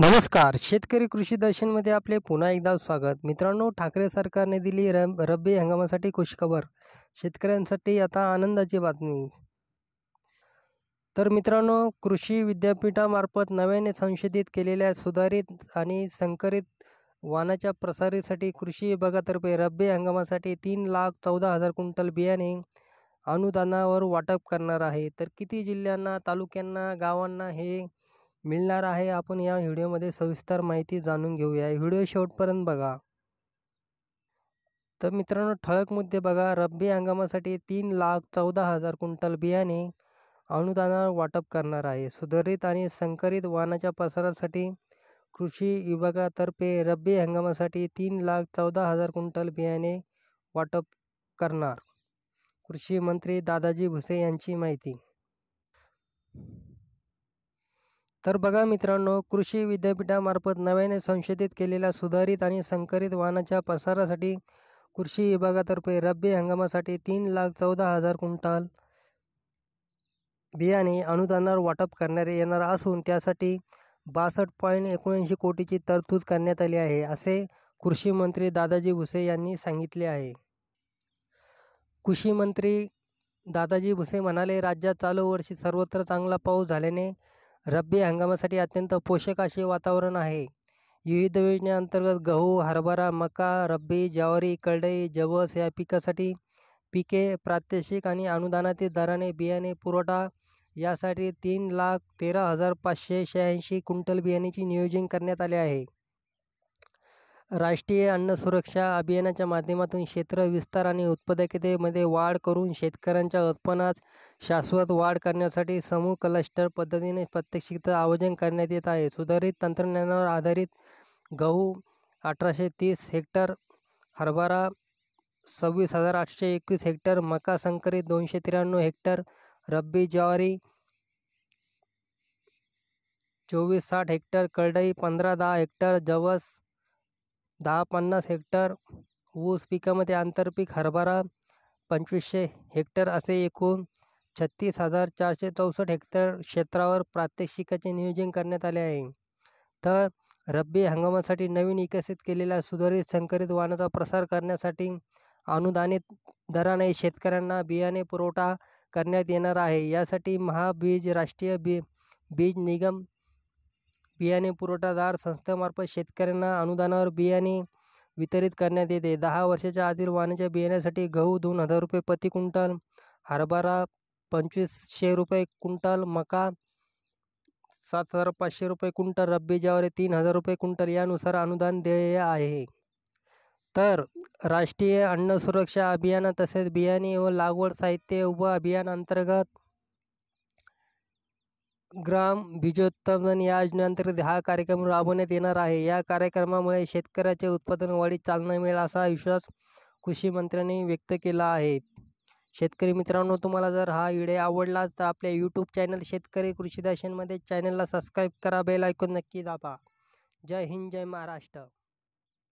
नमस्कार शेतकरी कृषी दर्शनमध्ये आपले पुन्हा एकदा स्वागत मित्रांनो ठाकरे सरकारने दिली रब्बी हंगामासाठी खुशखबर शेतकऱ्यांसाठी आता आनंदाची बातमी तर मित्रांनो कृषी विद्यापीठामार्फत नव्याने संशोधित केलेल्या सुधारित आणि संकरित वानाच्या प्रसारीसाठी कृषी विभागातर्फे रब्बी हंगामासाठी तीन लाख चौदा हजार क्विंटल बियाणे अनुदानावर वाटप करणार आहे तर किती जिल्ह्यांना तालुक्यांना गावांना हे मिळणार आहे आपण या व्हिडिओमध्ये सविस्तर माहिती जाणून घेऊया व्हिडिओ शेवटपर्यंत बघा तर मित्रांनो ठळक मुद्दे बघा रब्बी हंगामासाठी तीन लाख चौदा हजार क्विंटल बियाणे अनुदानावर वाटप करणार आहे सुधारित आणि संकरित वाहनाच्या प्रसारासाठी कृषी विभागातर्फे रब्बी हंगामासाठी तीन लाख चौदा हजार क्विंटल बियाणे वाटप करणार कृषी मंत्री दादाजी भुसे यांची माहिती तर बघा मित्रांनो कृषी विद्यापीठामार्फत नव्याने संशोधित केलेल्या सुधारित आणि संकरित वाहनाच्या प्रसारासाठी कृषी विभागातर्फे रब्बी हंगामासाठी तीन लाख चौदा हजार क्विंटल बियाणे अनुदानावर वाटप करण्यात येणार असून त्यासाठी बासष्ट पॉईंट एकोणऐंशी कोटीची तरतूद करण्यात आली आहे असे कृषी मंत्री दादाजी भुसे यांनी सांगितले आहे कृषी मंत्री दादाजी भुसे म्हणाले राज्यात चालू वर्षी सर्वत्र चांगला पाऊस झाल्याने रब्बी हंगामासाठी अत्यंत पोषक असे वातावरण आहे विविध योजनेअंतर्गत गहू हरभरा मका रब्बी ज्वारी कडई जवस या पिकासाठी पिके प्रात्यक्षिक आणि अनुदानातील दराने बियाणे पुरवठा यासाठी तीन लाख तेरा हजार पाचशे शहाऐंशी क्विंटल बियाण्याची नियोजन करण्यात आले आहे राष्ट्रीय अन्न सुरक्षा अभियानाच्या माध्यमातून क्षेत्र विस्तार आणि उत्पादकतेमध्ये वाढ करून शेतकऱ्यांच्या उत्पन्नात शाश्वत वाढ करण्यासाठी समूह क्लस्टर पद्धतीने प्रत्यक्षित आयोजन करण्यात येत आहे सुधारित तंत्रज्ञानावर आधारित गहू अठराशे तीस हेक्टर हरभरा सव्वीस हजार आठशे एकवीस हेक्टर मका संकरित दोनशे त्र्याण्णव हेक्टर रब्बी ज्वारी चोवीस साठ हेक्टर कळडई पंधरा दहा हेक्टर जवस दहा पन्नास हेक्टर ऊस पिकामध्ये आंतरपीक हरभरा पंचवीसशे हेक्टर असे एकूण छत्तीस हजार चारशे चौसष्ट हेक्टर क्षेत्रावर प्रात्यक्षिकाचे नियोजन करण्यात आले आहे तर रब्बी हंगामासाठी नवीन विकसित केलेल्या सुधारित संकरित वाहनाचा प्रसार करण्यासाठी अनुदानित दराने शेतकऱ्यांना बियाणे पुरवठा करण्यात येणार आहे यासाठी महाबीज राष्ट्रीय बी बीज निगम बियाणे पुरवठादार संस्थेमार्फत शेतकऱ्यांना अनुदानावर बियाणे वितरित करण्यात येते दहा वर्षाच्या आधी वाहनाच्या बियाण्यासाठी गहू दोन हजार रुपये प्रति क्विंटल हरभरा पंचवीसशे रुपये क्विंटल मका सात हजार पाचशे रुपये क्विंटल रब्बी ज्वारी तीन हजार रुपये क्विंटल यानुसार अनुदान देय आहे तर राष्ट्रीय अन्न सुरक्षा अभियान तसेच बियाणे व लागवड साहित्य व अंतर्गत ग्राम बीजोत्पादन या योजनेअंतर्गत हा कार्यक्रम राबवण्यात येणार आहे या कार्यक्रमामुळे शेतकऱ्याचे उत्पादन वाढीत चालना मिळेल असा विश्वास कृषी मंत्र्यांनी व्यक्त केला आहे शेतकरी मित्रांनो तुम्हाला जर हा व्हिडिओ आवडला तर आपल्या यूट्यूब चॅनल शेतकरी कृषी दर्शनमध्ये चॅनलला सबस्क्राईब करा बेल ऐकून नक्की दाबा जय हिंद जय महाराष्ट्र